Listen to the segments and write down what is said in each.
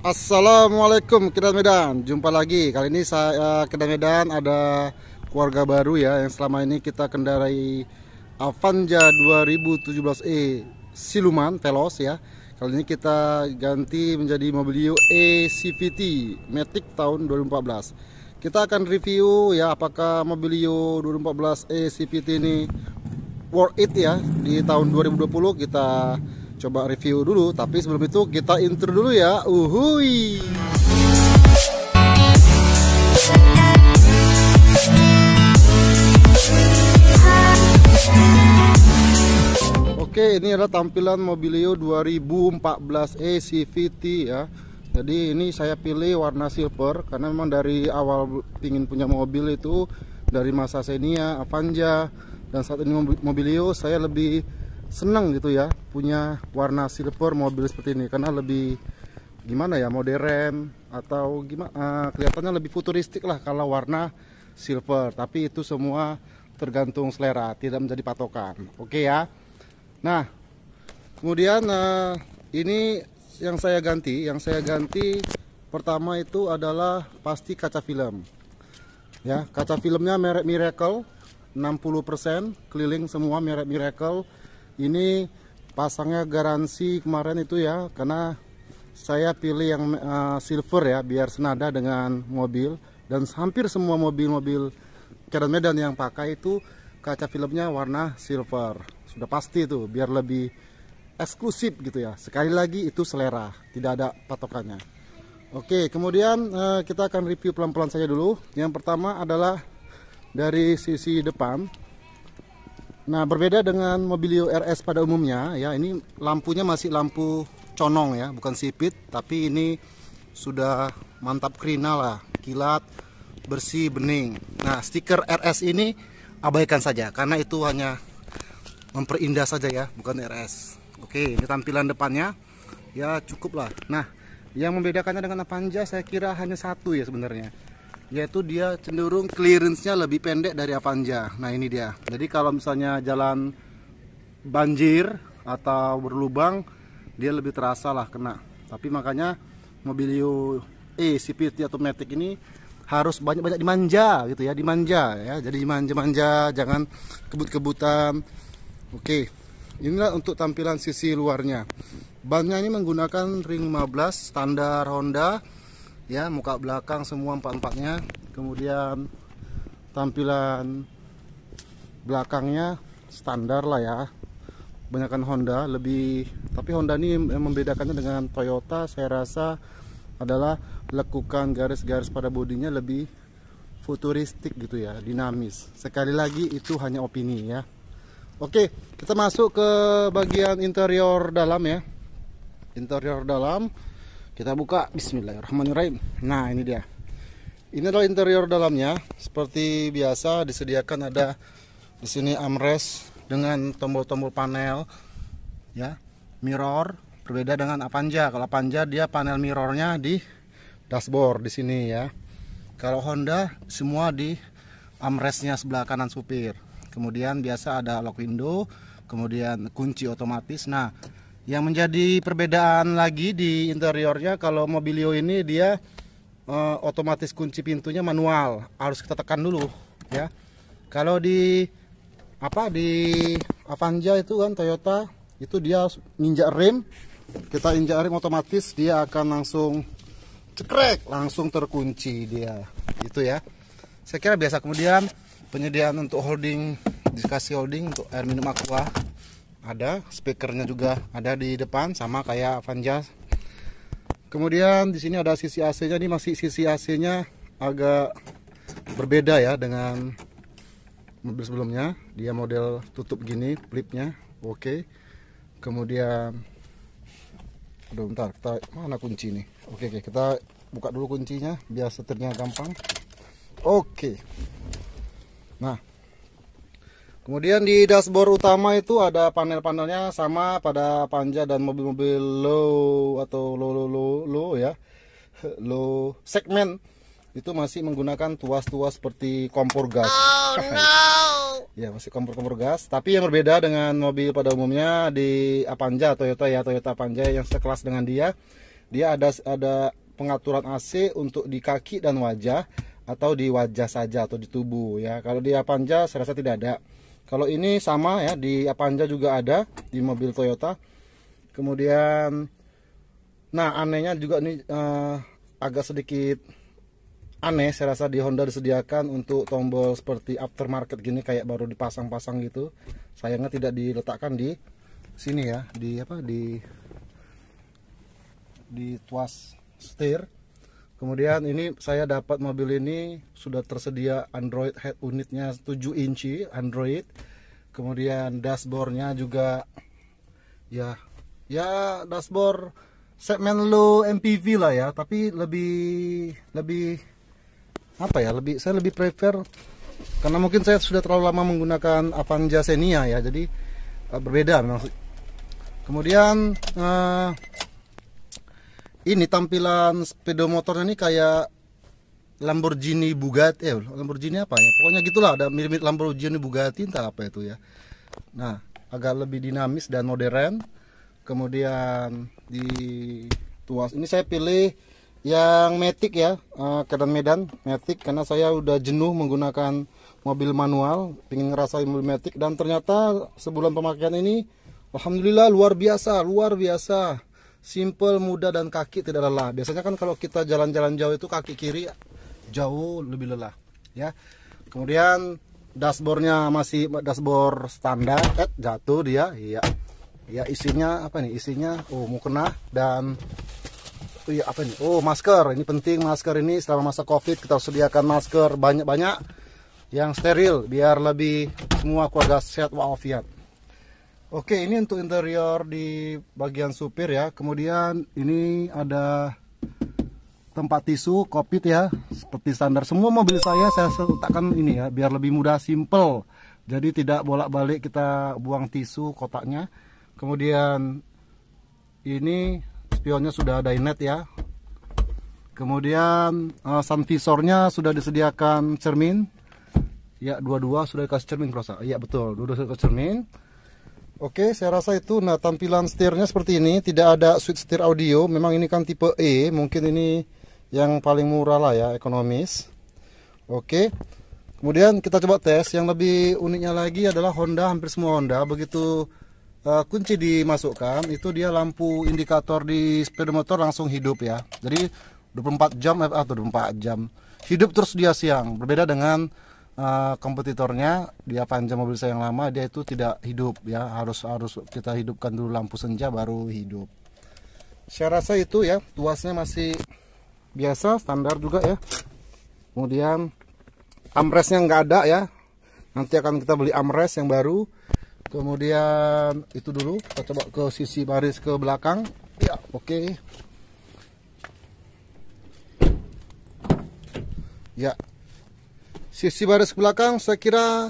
Assalamualaikum Kedan Medan Jumpa lagi Kali ini saya Kedan Medan ada keluarga baru ya Yang selama ini kita kendarai Avanza 2017E Siluman Velos ya Kali ini kita ganti menjadi Mobilio E CVT Matic tahun 2014 Kita akan review ya apakah Mobilio 2014 E CVT ini worth it ya Di tahun 2020 kita coba review dulu tapi sebelum itu kita intro dulu ya uhui Oke ini adalah tampilan Mobilio 2014 ACVT ya jadi ini saya pilih warna silver karena memang dari awal ingin punya mobil itu dari masa Xenia, Avanza dan saat ini Mobilio saya lebih senang gitu ya punya warna silver mobil seperti ini karena lebih gimana ya modern atau gimana uh, eh, kelihatannya lebih futuristik lah kalau warna silver tapi itu semua tergantung selera tidak menjadi patokan oke okay ya nah kemudian uh, ini yang saya ganti yang saya ganti pertama itu adalah pasti kaca film ya kaca filmnya merek Miracle 60% keliling semua merek Miracle ini pasangnya garansi kemarin itu ya karena saya pilih yang uh, silver ya biar senada dengan mobil dan hampir semua mobil-mobil Cadan Medan yang pakai itu kaca filmnya warna silver sudah pasti itu biar lebih eksklusif gitu ya sekali lagi itu selera tidak ada patokannya Oke kemudian uh, kita akan review pelan-pelan saja dulu yang pertama adalah dari sisi depan Nah, berbeda dengan Mobilio RS pada umumnya, ya ini lampunya masih lampu conong ya, bukan sipit, tapi ini sudah mantap krina lah, kilat, bersih, bening. Nah, stiker RS ini abaikan saja karena itu hanya memperindah saja ya, bukan RS. Oke, ini tampilan depannya. Ya, cukup lah. Nah, yang membedakannya dengan Avanza saya kira hanya satu ya sebenarnya yaitu dia cenderung clearance-nya lebih pendek dari Avanza. Nah, ini dia. Jadi kalau misalnya jalan banjir atau berlubang, dia lebih terasa lah kena. Tapi makanya Mobilio E CPT atau Matic ini harus banyak-banyak dimanja gitu ya, dimanja ya. Jadi dimanja-manja, jangan kebut-kebutan. Oke. Inilah untuk tampilan sisi luarnya. Bannya ini menggunakan ring 15 standar Honda ya muka belakang semua empat-empatnya kemudian tampilan belakangnya standar lah ya banyakkan Honda lebih tapi Honda ini membedakannya dengan Toyota saya rasa adalah lekukan garis-garis pada bodinya lebih futuristik gitu ya dinamis sekali lagi itu hanya opini ya Oke kita masuk ke bagian interior dalam ya interior dalam kita buka bismillahirrahmanirrahim. Nah, ini dia. Ini adalah interior dalamnya. Seperti biasa disediakan ada di sini armrest dengan tombol-tombol panel ya, mirror berbeda dengan Avanza. Kalau Avanza dia panel mirrornya di dashboard di sini ya. Kalau Honda semua di armrestnya sebelah kanan supir. Kemudian biasa ada lock window, kemudian kunci otomatis. Nah, yang menjadi perbedaan lagi di interiornya kalau Mobilio ini dia uh, otomatis kunci pintunya manual, harus kita tekan dulu ya. Kalau di apa di Avanza itu kan Toyota itu dia injak rem, kita injak rem otomatis dia akan langsung cekrek, langsung terkunci dia. Itu ya. Saya kira biasa kemudian penyediaan untuk holding dikasih holding untuk air minum aqua ada speakernya juga ada di depan sama kayak Vanja kemudian di sini ada sisi AC nya ini masih sisi AC nya agak berbeda ya dengan mobil sebelumnya dia model tutup gini flipnya oke okay. kemudian aduh bentar kita mana kunci ini oke okay, okay, kita buka dulu kuncinya biar setirnya gampang oke okay. nah Kemudian di dashboard utama itu ada panel-panelnya sama pada Panja dan mobil-mobil low atau low low low, low ya. Low segmen itu masih menggunakan tuas-tuas seperti kompor gas. Oh no. ya, masih kompor-kompor gas, tapi yang berbeda dengan mobil pada umumnya di Apanja Toyota ya, Toyota Panja yang sekelas dengan dia, dia ada ada pengaturan AC untuk di kaki dan wajah atau di wajah saja atau di tubuh ya. Kalau di Panja saya rasa tidak ada. Kalau ini sama ya di Avanza juga ada di mobil Toyota. Kemudian nah anehnya juga ini uh, eh, agak sedikit aneh saya rasa di Honda disediakan untuk tombol seperti aftermarket gini kayak baru dipasang-pasang gitu sayangnya tidak diletakkan di sini ya di apa di di tuas steer. Kemudian ini saya dapat mobil ini sudah tersedia Android head unitnya 7 inci Android. Kemudian dashboardnya juga ya ya dashboard segmen low MPV lah ya, tapi lebih lebih apa ya? Lebih saya lebih prefer karena mungkin saya sudah terlalu lama menggunakan Avanza Xenia ya, jadi eh, berbeda memang. Kemudian eh, ini tampilan sepeda motornya ini kayak Lamborghini Bugatti eh Lamborghini apa ya pokoknya gitulah ada mirip-mirip Lamborghini Bugatti entah apa itu ya nah agak lebih dinamis dan modern kemudian di tuas ini saya pilih yang Matic ya uh, Medan Matic karena saya udah jenuh menggunakan mobil manual ingin ngerasain mobil Matic dan ternyata sebulan pemakaian ini Alhamdulillah luar biasa luar biasa simple, mudah dan kaki tidak lelah. Biasanya kan kalau kita jalan-jalan jauh itu kaki kiri jauh lebih lelah, ya. Kemudian dashboardnya masih dashboard standar, eh, jatuh dia, iya. Ya isinya apa nih? Isinya oh mau dan oh iya apa nih? Oh masker, ini penting masker ini selama masa covid kita sediakan masker banyak-banyak yang steril biar lebih semua keluarga sehat walafiat. Oke, ini untuk interior di bagian supir ya. Kemudian ini ada tempat tisu, kopit ya, seperti standar. Semua mobil saya saya letakkan ini ya, biar lebih mudah, simple. Jadi tidak bolak-balik kita buang tisu kotaknya. Kemudian ini spionnya sudah ada inet ya. Kemudian uh, sun visornya sudah disediakan cermin. Ya, dua-dua sudah dikasih cermin, Prosa. Iya, betul. Dua-dua sudah dikasih cermin. Oke, saya rasa itu nah tampilan setirnya seperti ini, tidak ada switch setir audio. Memang ini kan tipe E, mungkin ini yang paling murah lah ya, ekonomis. Oke. Kemudian kita coba tes, yang lebih uniknya lagi adalah Honda, hampir semua Honda begitu uh, kunci dimasukkan, itu dia lampu indikator di speedometer langsung hidup ya. Jadi 24 jam eh, atau 24 jam. Hidup terus dia siang, berbeda dengan Eh, kompetitornya dia panjang mobil saya yang lama dia itu tidak hidup ya harus harus kita hidupkan dulu lampu senja baru hidup saya rasa itu ya tuasnya masih biasa standar juga ya kemudian amresnya nggak ada ya nanti akan kita beli amres yang baru kemudian itu dulu kita coba ke sisi baris ke belakang ya oke okay. Sisi baris belakang saya kira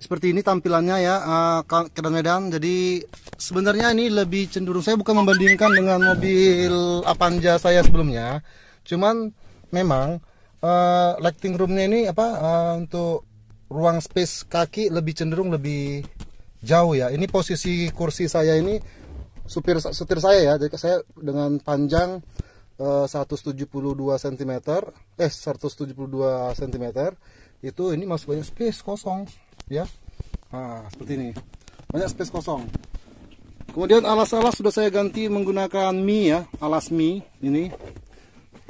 seperti ini tampilannya ya uh, Kedan Medan. Jadi sebenarnya ini lebih cenderung saya bukan membandingkan dengan mobil Avanza saya sebelumnya. Cuman memang uh, lighting roomnya ini apa uh, untuk ruang space kaki lebih cenderung lebih jauh ya. Ini posisi kursi saya ini supir setir saya ya. Jadi saya dengan panjang 172 cm eh 172 cm eh, itu ini masih banyak space kosong ya nah, seperti ini banyak space kosong kemudian alas-alas sudah saya ganti menggunakan mie ya alas mie ini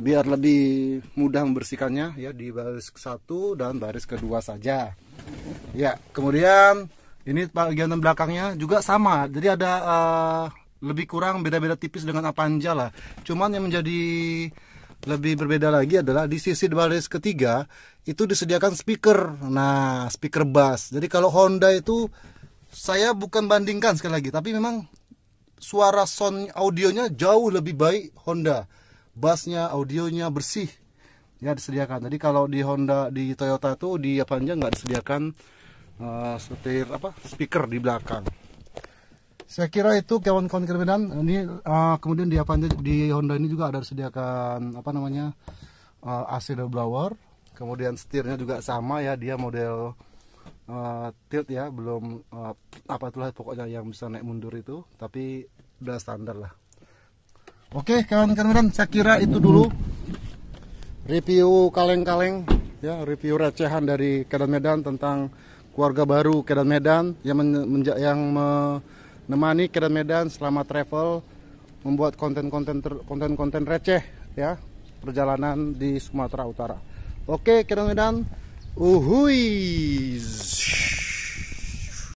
biar lebih mudah membersihkannya ya di baris satu dan baris kedua saja ya kemudian ini bagian belakangnya juga sama jadi ada uh, lebih kurang beda-beda tipis dengan Avanza lah. Cuman yang menjadi lebih berbeda lagi adalah di sisi baris ketiga itu disediakan speaker. Nah, speaker bass. Jadi kalau Honda itu saya bukan bandingkan sekali lagi, tapi memang suara sound audionya jauh lebih baik Honda. Bassnya, audionya bersih. Ya disediakan. Jadi kalau di Honda di Toyota tuh di Avanza nggak disediakan uh, setir apa speaker di belakang. Saya kira itu kawan-kawan kriminal ini uh, kemudian di apa di Honda ini juga ada sediakan apa namanya uh, AC double blower, kemudian setirnya juga sama ya dia model uh, tilt ya belum uh, apa itulah pokoknya yang bisa naik mundur itu tapi udah standar lah. Oke kawan-kawan saya kira itu dulu review kaleng-kaleng ya review recehan dari Kedan Medan tentang keluarga baru Kedan Medan yang men, yang me, nemani Keren Medan selama travel, membuat konten-konten konten-konten receh ya perjalanan di Sumatera Utara. Oke, Medan Medan, uhui.